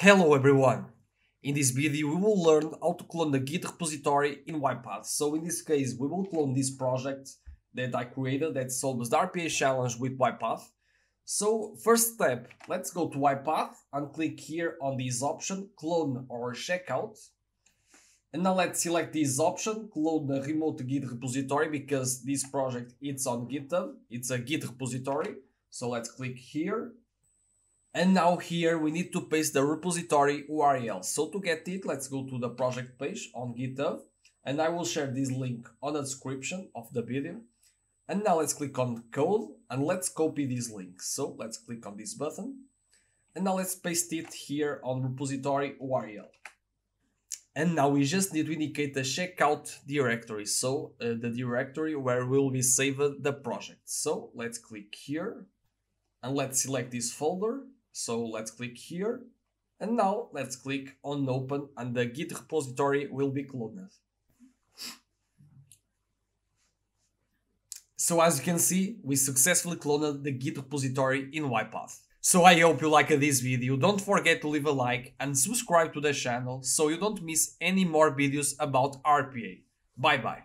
Hello everyone! In this video we will learn how to clone the git repository in YPath. So in this case we will clone this project that I created that solves the RPA challenge with YPath. So first step, let's go to YPath and click here on this option clone or checkout. And now let's select this option, clone the remote git repository because this project it's on GitHub, it's a git repository. So let's click here and now here we need to paste the repository URL. So to get it, let's go to the project page on GitHub and I will share this link on the description of the video. And now let's click on code and let's copy this link. So let's click on this button and now let's paste it here on repository URL. And now we just need to indicate the checkout directory. So uh, the directory where will be saved the project. So let's click here and let's select this folder so let's click here. And now let's click on open and the Git repository will be cloned. So as you can see, we successfully cloned the Git repository in YPath. So I hope you liked this video, don't forget to leave a like and subscribe to the channel so you don't miss any more videos about RPA. Bye bye.